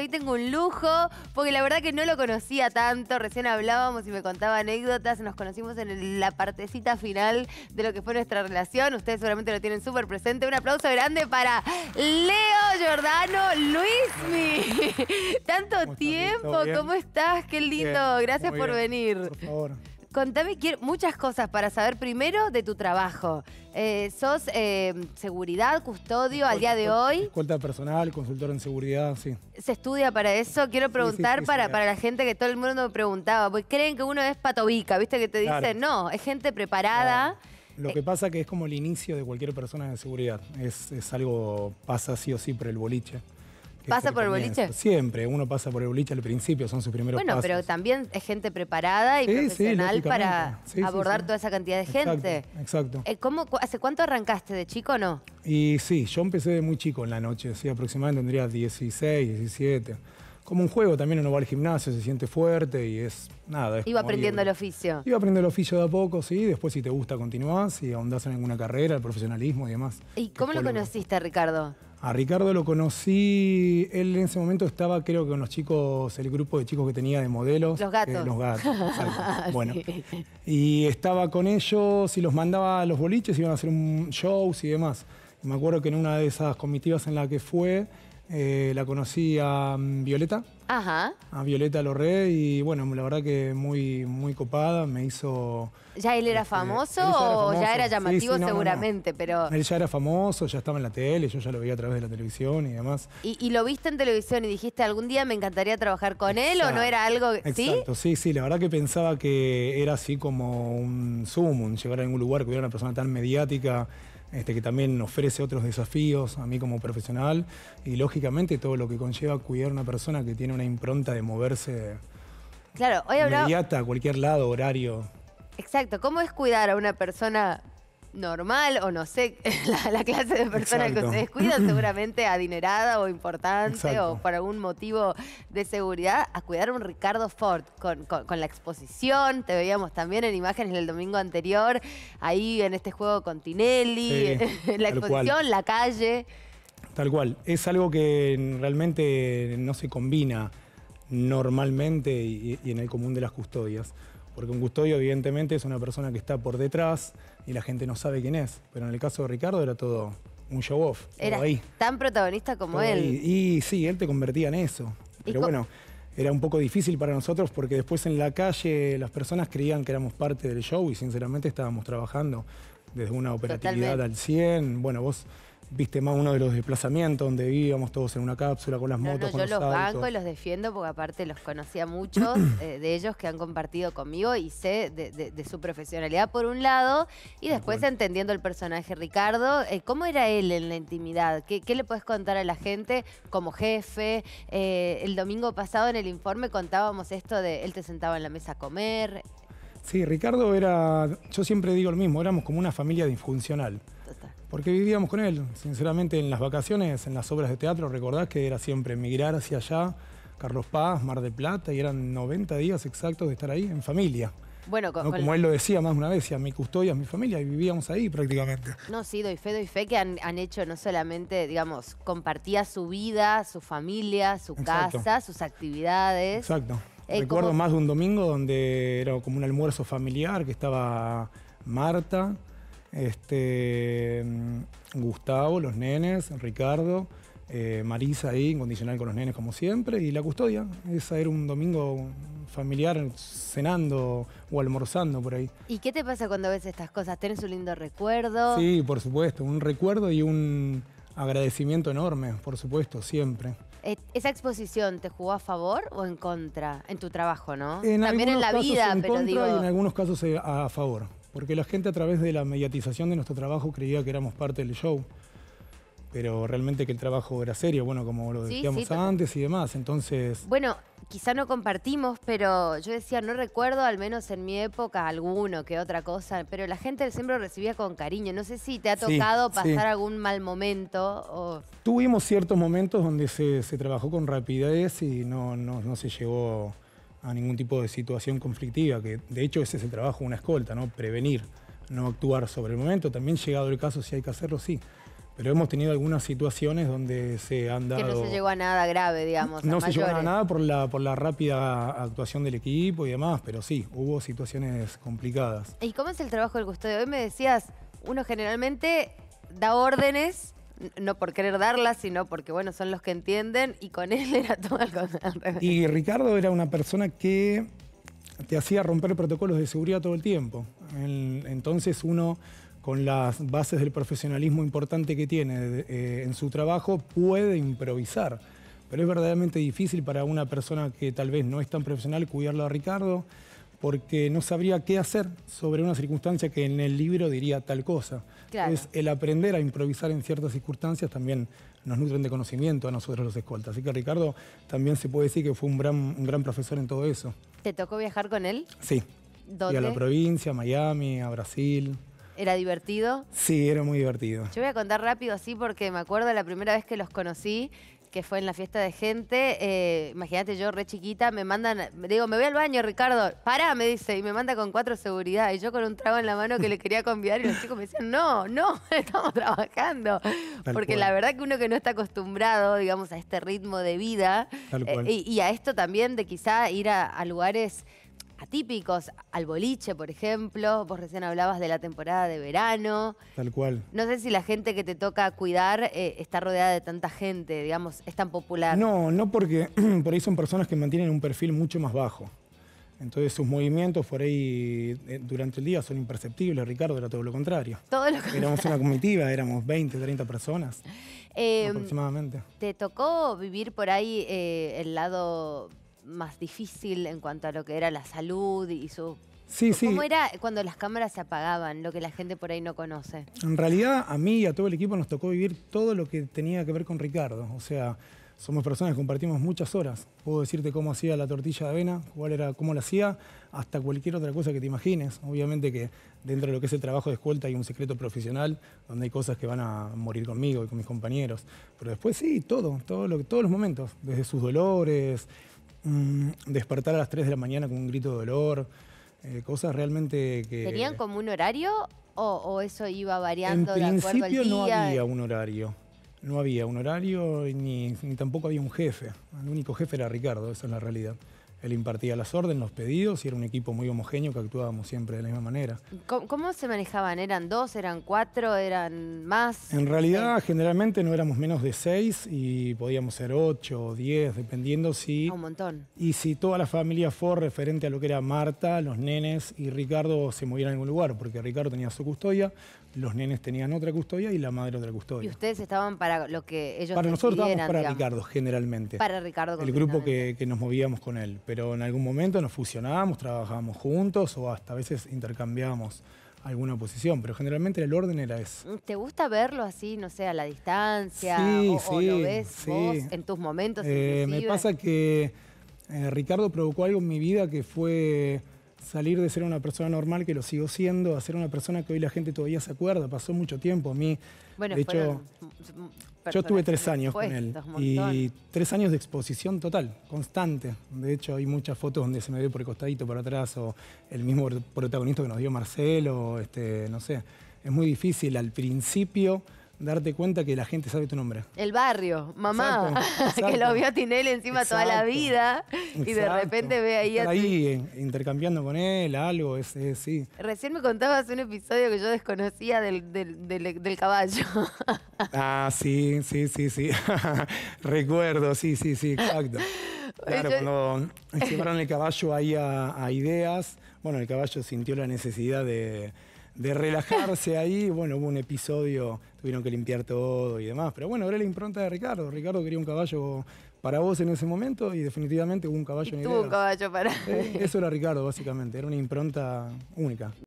hoy tengo un lujo, porque la verdad que no lo conocía tanto, recién hablábamos y me contaba anécdotas, nos conocimos en la partecita final de lo que fue nuestra relación, ustedes seguramente lo tienen súper presente, un aplauso grande para Leo Giordano Luismi. Tanto tiempo, ¿cómo estás? Qué lindo, gracias por venir. Por favor. Contame muchas cosas para saber primero de tu trabajo. Eh, ¿Sos eh, seguridad, custodio al día de hoy? Cuenta personal, consultor en seguridad, sí. ¿Se estudia para eso? Quiero preguntar para, la gente que todo el mundo me preguntaba, porque creen que uno es patobica, ¿viste? Que te dicen, no, es gente preparada. Lo que eh, pasa que es como el inicio de cualquier persona en seguridad. Es, es algo, pasa sí o sí el boliche. ¿Pasa por el boliche? Siempre, uno pasa por el boliche al principio, son sus primeros bueno, pasos. Bueno, pero también es gente preparada y profesional para abordar toda esa cantidad de gente. Exacto. Eh, ¿Hace cuánto arrancaste? ¿De chico o no? Y sí, yo empecé de muy chico en la noche, aproximadamente tendría 16, 17 como un juego también uno va al gimnasio, se siente fuerte y es nada. iba aprendiendo el oficio. Iba aprendiendo el oficio de a poco, sí. Después si te gusta continuás y ahondás en alguna carrera, el profesionalismo y demás. ¿Y cómo lo conociste a Ricardo? A Ricardo lo conocí, él en ese momento estaba creo que con los chicos, el grupo de chicos que tenía de modelos. Los gatos. Eh, los gatos. bueno. Y estaba con ellos y los mandaba a los boliches, iban a hacer un shows y demás. me acuerdo que en una de esas comitivas en la que fue, eh, la conocí a mm, Violeta. Ajá. A Violeta Lorré y bueno, la verdad que muy, muy copada, me hizo... ¿Ya él era, este, famoso, o ya era llamativo seguramente? pero Él ya era famoso, ya estaba en la tele, yo ya lo veía a través de la televisión y demás. ¿Y, lo viste en televisión y dijiste algún día me encantaría trabajar con él o no era algo... Exacto, ¿sí? ¿sí? sí, la verdad que pensaba que era así como un zoom, llegar a algún lugar, que hubiera una persona tan mediática este, que también ofrece otros desafíos a mí como profesional y lógicamente todo lo que conlleva cuidar a una persona que tiene una impronta de moverse inmediata a cualquier lado, horario. Exacto, ¿cómo es cuidar a una persona normal o no sé, la, clase de persona que se cuidan, seguramente adinerada o importante o por algún motivo de seguridad, a cuidar un Ricardo Ford con, la exposición. Te veíamos también en imágenes el domingo anterior, ahí en este juego con Tinelli, la exposición, la calle. Tal cual, es algo que realmente no se combina normalmente y en el común de las custodias. Porque un custodio, evidentemente, es una persona que está por detrás y la gente no sabe quién es. Pero en el caso de Ricardo era todo un show off. Era tan protagonista como él. Y sí, él te convertía en eso. Pero bueno, era un poco difícil para nosotros porque después en la calle las personas creían que éramos parte del show y sinceramente estábamos trabajando desde una operatividad al 100. Bueno, vos viste más uno de los desplazamientos donde vivíamos todos en una cápsula con las motos. yo los, banco y los defiendo porque aparte los conocía muchos eh, de ellos que han compartido conmigo y sé de, su profesionalidad por un lado y después entendiendo el personaje Ricardo, eh, ¿cómo era él en la intimidad? ¿Qué, le puedes contar a la gente como jefe? Eh, el domingo pasado en el informe contábamos esto de él te sentaba en la mesa a comer. Sí, Ricardo era, yo siempre digo lo mismo, éramos como una familia disfuncional. Porque vivíamos con él, sinceramente en las vacaciones, en las obras de teatro, recordás que era siempre emigrar hacia allá, Carlos Paz, Mar de Plata, y eran 90 días exactos de estar ahí en familia. Bueno, Como él lo decía más una vez, mi custodia, a mi familia, y vivíamos ahí prácticamente. No, sí, doy fe, doy fe que han, hecho no solamente, digamos, compartía su vida, su familia, su casa, sus actividades. Exacto. Eh, Recuerdo más de un domingo donde era como un almuerzo familiar que estaba Marta, este, mm, Gustavo, los nenes, Ricardo, eh, Marisa ahí, incondicional con los nenes como siempre, y la custodia. es era un domingo familiar cenando o almorzando por ahí. ¿Y qué te pasa cuando ves estas cosas? ¿Tenés un lindo recuerdo? Sí, por supuesto, un recuerdo y un agradecimiento enorme, por supuesto, siempre. E, ¿Esa exposición te jugó a favor o en contra? En tu trabajo, ¿no? También en la vida, pero en algunos casos eh, a favor. Porque la gente a través de la mediatización de nuestro trabajo creía que éramos parte del show, pero realmente que el trabajo era serio, bueno, como lo decíamos antes y demás, entonces... Bueno, quizá no compartimos, pero yo decía, no recuerdo, al menos en mi época, alguno que otra cosa, pero la gente siempre lo recibía con cariño. No sé si te ha tocado pasar algún mal momento. O... Tuvimos ciertos momentos donde se, trabajó con rapidez y no, no, no se llegó a ningún tipo de situación conflictiva, que de hecho ese es el trabajo de una escolta, ¿no? Prevenir, no actuar sobre el momento. También llegado el caso, si hay que hacerlo, sí. Pero hemos tenido algunas situaciones donde se han dado... Que no se llegó a nada grave, digamos. No se llegó a nada por la, por la rápida actuación del equipo y demás, pero sí, hubo situaciones complicadas. ¿Y cómo es el trabajo del custodio? Hoy me decías, uno generalmente da órdenes no por querer darlas, sino porque, bueno, son los que entienden y con él era todo el contrario. Y Ricardo era una persona que te hacía romper protocolos de seguridad todo el tiempo. entonces uno, con las bases del profesionalismo importante que tiene eh, en su trabajo, puede improvisar. Pero es verdaderamente difícil para una persona que tal vez no es tan profesional cuidarlo a Ricardo porque no sabría qué hacer sobre una circunstancia que en el libro diría tal cosa. Entonces, el aprender a improvisar en ciertas circunstancias también nos nutren de conocimiento a nosotros los escoltas. Así que Ricardo también se puede decir que fue un gran, un gran profesor en todo eso. ¿Te tocó viajar con él? Sí. ¿Dónde? a la provincia, a Miami, a Brasil. ¿Era divertido? Sí, era muy divertido. Yo voy a contar rápido así porque me acuerdo la primera vez que los conocí, que fue en la fiesta de gente, eh, imagínate yo re chiquita, me mandan, digo, me voy al baño, Ricardo, pará, me dice, y me manda con cuatro seguridad, y yo con un trago en la mano que le quería convidar, y los chicos me decían, no, no, estamos trabajando. Porque la verdad que uno que no está acostumbrado, digamos, a este ritmo de vida, eh, y, a esto también de quizá ir a lugares típicos al boliche, por ejemplo. Vos recién hablabas de la temporada de verano. Tal cual. No sé si la gente que te toca cuidar eh, está rodeada de tanta gente, digamos, es tan popular. No, no porque por ahí son personas que mantienen un perfil mucho más bajo. Entonces sus movimientos por ahí eh, durante el día son imperceptibles, Ricardo, era todo lo contrario. Todo lo contrario. Éramos una comitiva, éramos 20, 30 personas em, aproximadamente. ¿Te tocó vivir por ahí eh, el lado más difícil en cuanto a lo que era la salud y su Sí, ¿Cómo sí. ¿Cómo era cuando las cámaras se apagaban, lo que la gente por ahí no conoce? En realidad, a mí y a todo el equipo nos tocó vivir todo lo que tenía que ver con Ricardo. O sea, somos personas que compartimos muchas horas. Puedo decirte cómo hacía la tortilla de avena, cuál era, cómo la hacía, hasta cualquier otra cosa que te imagines. Obviamente que dentro de lo que es el trabajo de escuelta hay un secreto profesional, donde hay cosas que van a morir conmigo y con mis compañeros. Pero después sí, todo, todo lo, todos los momentos, desde sus dolores Mm, despertar a las 3 de la mañana con un grito de dolor, eh, cosas realmente que... ¿Tenían como un horario o, eso iba variando de acuerdo al día? principio no había un horario. No había un horario ni, ni tampoco había un jefe. El único jefe era Ricardo, esa es la realidad. Él impartía las órdenes, los pedidos y era un equipo muy homogéneo que actuábamos siempre de la misma manera. ¿Cómo, se manejaban? ¿Eran dos, eran cuatro, eran más? En realidad, eh, generalmente no éramos menos de seis y podíamos ser ocho o diez, dependiendo si... Un montón. Y si toda la familia Ford, referente a lo que era Marta, los nenes y Ricardo, se movían a algún lugar, porque Ricardo tenía su custodia, los nenes tenían otra custodia y la madre otra custodia. ¿Y ustedes estaban para lo que ellos Para nosotros estábamos para Ricardo, generalmente. Para Ricardo, El grupo que, nos movíamos con él. Pero en algún momento nos fusionábamos, trabajábamos juntos o hasta a veces intercambiábamos alguna posición, pero generalmente el orden era eso. Mm, ¿Te gusta verlo así, no sé, a la distancia? Sí, o, sí, o lo ves vos en tus momentos? Eh, me pasa que eh, Ricardo provocó algo en mi vida que fue salir de ser una persona normal, que lo sigo siendo, a ser una persona que hoy la gente todavía se acuerda. Pasó mucho tiempo a mí. de hecho, yo tuve tres años con él. Y tres años de exposición total, constante. De hecho, hay muchas fotos donde se me ve por el costadito, por atrás, o el mismo protagonista que nos dio Marcelo, este, no sé. Es muy difícil al principio darte cuenta que la gente sabe tu nombre. El barrio, mamá, Así que lo vio a Tinelli encima toda la vida y de repente ve ahí a ti. ahí eh, intercambiando con él algo, es, sí. Recién me contabas un episodio que yo desconocía del, caballo. Ah, sí, sí, sí, sí. Recuerdo, sí, sí, sí, exacto. Claro, cuando cuando llevaron el caballo ahí a Ideas, bueno, el caballo sintió la necesidad de de relajarse ahí. Bueno, hubo un episodio, tuvieron que limpiar todo y demás. Pero bueno, era la impronta de Ricardo. Ricardo quería un caballo para vos en ese momento y definitivamente hubo un caballo en Tuvo un caballo para. Eh, eso era Ricardo, básicamente. Era una impronta única.